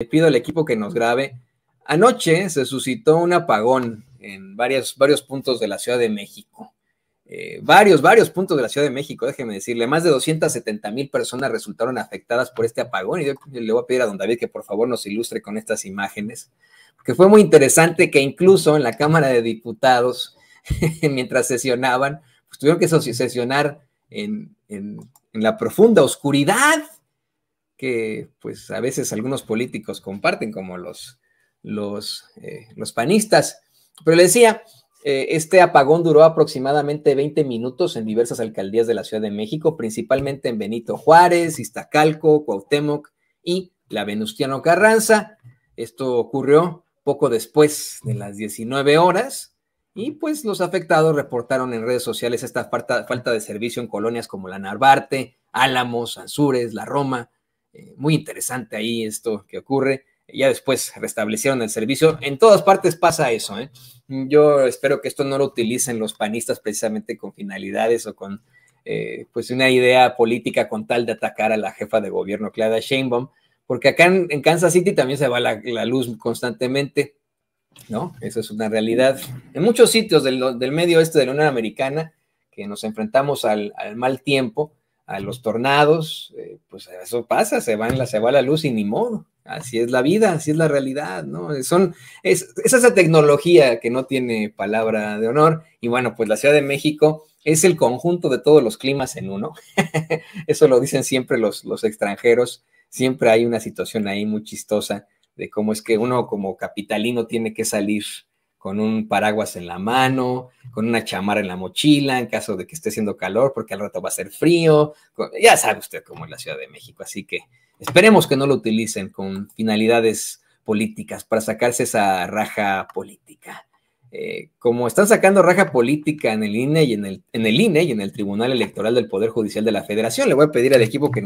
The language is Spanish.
le pido al equipo que nos grabe. Anoche se suscitó un apagón en varios, varios puntos de la Ciudad de México. Eh, varios, varios puntos de la Ciudad de México, déjeme decirle, más de 270 mil personas resultaron afectadas por este apagón. Y yo le voy a pedir a don David que por favor nos ilustre con estas imágenes, porque fue muy interesante que incluso en la Cámara de Diputados, mientras sesionaban, pues tuvieron que sesionar en la profunda oscuridad que pues a veces algunos políticos comparten, como los, los, eh, panistas. Pero le decía, eh, este apagón duró aproximadamente 20 minutos en diversas alcaldías de la Ciudad de México, principalmente en Benito Juárez, Iztacalco, Cuauhtémoc y la Venustiano Carranza. Esto ocurrió poco después de las 19 horas y pues los afectados reportaron en redes sociales esta falta, de servicio en colonias como la Narvarte, Álamos, Ansures, La Roma, eh, muy interesante ahí esto que ocurre. Ya después restablecieron el servicio. En todas partes pasa eso. ¿eh? Yo espero que esto no lo utilicen los panistas precisamente con finalidades o con eh, pues una idea política con tal de atacar a la jefa de gobierno, Clara Sheinbaum, porque acá en, Kansas City también se va la, luz constantemente, ¿no? Eso es una realidad. En muchos sitios del, del medio oeste de la Unión Americana, que nos enfrentamos al mal tiempo, a los tornados, eh, pues eso pasa, se, van, se va la luz y ni modo. Así es la vida, así es la realidad, ¿no? Son, es, es esa tecnología que no tiene palabra de honor. Y bueno, pues la Ciudad de México es el conjunto de todos los climas en uno. Eso lo dicen siempre los, los extranjeros. Siempre hay una situación ahí muy chistosa de cómo es que uno como capitalino tiene que salir con un paraguas en la mano, con una chamarra en la mochila en caso de que esté haciendo calor, porque al rato va a ser frío. ya sabe usted cómo es la Ciudad de México, así que esperemos que no lo utilicen con finalidades políticas para sacarse esa raja política. Eh, como están sacando raja política en el INE y en el, en el INE y en el Tribunal Electoral del Poder Judicial de la Federación, le voy a pedir al equipo que